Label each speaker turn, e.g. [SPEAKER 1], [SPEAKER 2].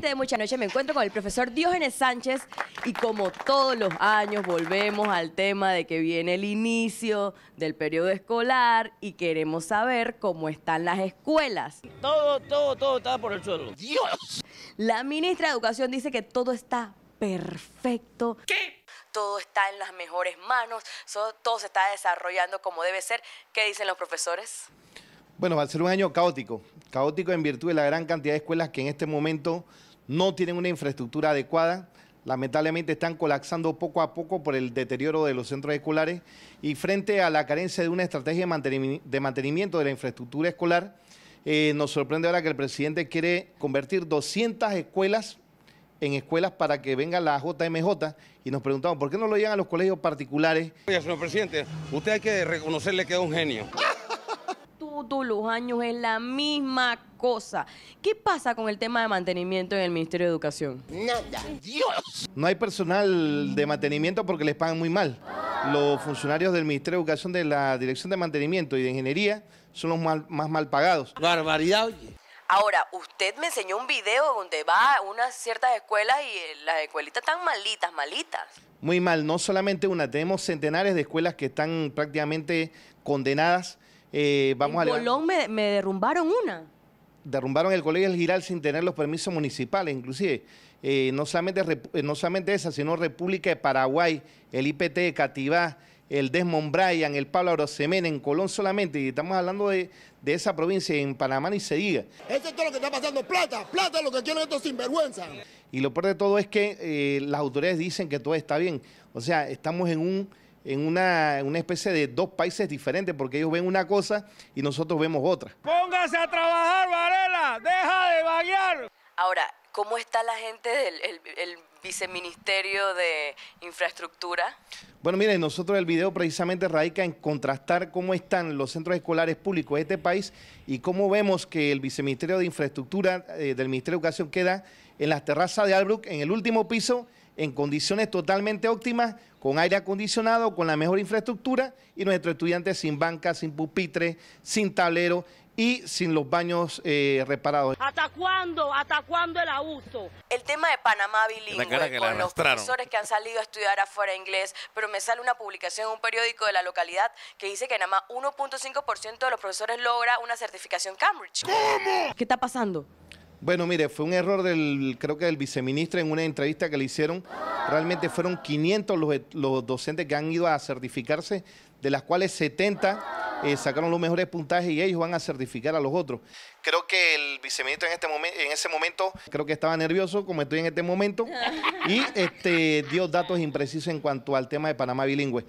[SPEAKER 1] de Mucha Noche, me encuentro con el profesor Diógenes Sánchez y como todos los años volvemos al tema de que viene el inicio del periodo escolar y queremos saber cómo están las escuelas. Todo, todo, todo está por el suelo. ¡Dios! La ministra de Educación dice que todo está perfecto. ¿Qué? Todo está en las mejores manos, todo se está desarrollando como debe ser. ¿Qué dicen los profesores?
[SPEAKER 2] Bueno, va a ser un año caótico, caótico en virtud de la gran cantidad de escuelas que en este momento no tienen una infraestructura adecuada, lamentablemente están colapsando poco a poco por el deterioro de los centros escolares y frente a la carencia de una estrategia de mantenimiento de la infraestructura escolar, eh, nos sorprende ahora que el presidente quiere convertir 200 escuelas en escuelas para que venga la JMJ y nos preguntamos, ¿por qué no lo llegan a los colegios particulares? señor presidente, usted hay que reconocerle que es un genio
[SPEAKER 1] los años es la misma cosa. ¿Qué pasa con el tema de mantenimiento en el Ministerio de Educación? Nada, Dios.
[SPEAKER 2] No hay personal de mantenimiento porque les pagan muy mal. Los funcionarios del Ministerio de Educación de la Dirección de Mantenimiento y de Ingeniería son los más mal pagados. Barbaridad, oye.
[SPEAKER 1] Ahora, usted me enseñó un video donde va a unas ciertas escuelas y eh, las escuelitas están malitas, malitas.
[SPEAKER 2] Muy mal, no solamente una, tenemos centenares de escuelas que están prácticamente condenadas eh, en Colón
[SPEAKER 1] me, derrumbaron una.
[SPEAKER 2] Derrumbaron el colegio El Giral sin tener los permisos municipales, inclusive. Eh, no, solamente, eh, no solamente esa, sino República de Paraguay, el IPT de Cativá, el Desmond Bryan, el Pablo Arosemena, en Colón solamente, y estamos hablando de, esa provincia, en Panamá ni se diga. Eso es todo lo que está pasando, plata, plata lo que quieren estos sinvergüenza. Y lo peor de todo es que las autoridades dicen que todo está bien, o sea, estamos en un en una, especie de dos países diferentes, porque ellos ven una cosa y nosotros vemos otra.
[SPEAKER 1] Póngase a trabajar, Varela, deja de bañar! Ahora, ¿cómo está la gente del viceministerio de infraestructura?
[SPEAKER 2] Bueno, miren, nosotros el video precisamente radica en contrastar cómo están los centros escolares públicos de este país y cómo vemos que el viceministerio de infraestructura eh, del Ministerio de Educación queda en las terrazas de Albrook, en el último piso, en condiciones totalmente óptimas, con aire acondicionado, con la mejor infraestructura y nuestros estudiantes sin banca, sin pupitres, sin tablero y sin los baños eh, reparados.
[SPEAKER 1] ¿Hasta cuándo? ¿Hasta cuándo el abuso? El tema de Panamá bilingüe, con los profesores que han salido a estudiar afuera inglés, pero me sale una publicación en un periódico de la localidad que dice que nada más 1.5% de los profesores logra una certificación Cambridge. ¿Cómo? ¿Qué está pasando?
[SPEAKER 2] Bueno, mire, fue un error del, creo que del viceministro en una entrevista que le hicieron. Realmente fueron 500 los, docentes que han ido a certificarse, de las cuales 70 eh, sacaron los mejores puntajes y ellos van a certificar a los otros. Creo que el viceministro en, este momento, en ese momento, creo que estaba nervioso, como estoy en este momento, y este, dio datos imprecisos en cuanto al tema de Panamá bilingüe.